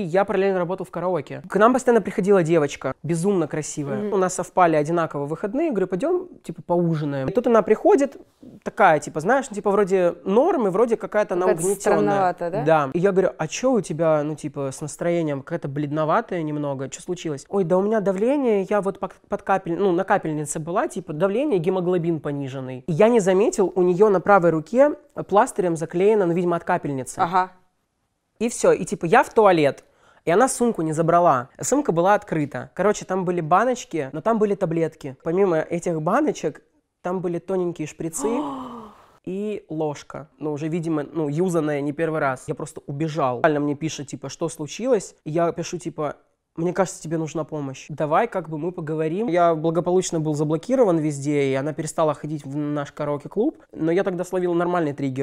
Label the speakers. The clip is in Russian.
Speaker 1: Я параллельно работал в караоке. К нам постоянно приходила девочка, безумно красивая. Mm-hmm. У нас совпали одинаково выходные. Говорю, пойдем, типа, поужинаем. И тут она приходит, такая, типа, знаешь, ну, типа, вроде нормы, вроде какая-то она какая угнетенная. да? Да. И я говорю, а что у тебя, ну, типа, с настроением? Какая-то бледноватая немного. Что случилось? Ой, да у меня давление, я вот под капель, ну, на капельнице была, типа, давление, гемоглобин пониженный. И я не заметил, у нее на правой руке пластырем заклеено, ну, видимо, от капельницы. Ага. И все, и типа я в туалет. И она сумку не забрала. Сумка была открыта. Короче, там были баночки, но там были таблетки. Помимо этих баночек, там были тоненькие шприцы и ложка. Ну, уже, видимо, ну, юзанная не первый раз. Я просто убежал. Реально мне пишет, типа, что случилось? И я пишу, типа, мне кажется, тебе нужна помощь. Давай, как бы мы поговорим. Я благополучно был заблокирован везде, и она перестала ходить в наш караоке-клуб. Но я тогда словил нормальный триггер.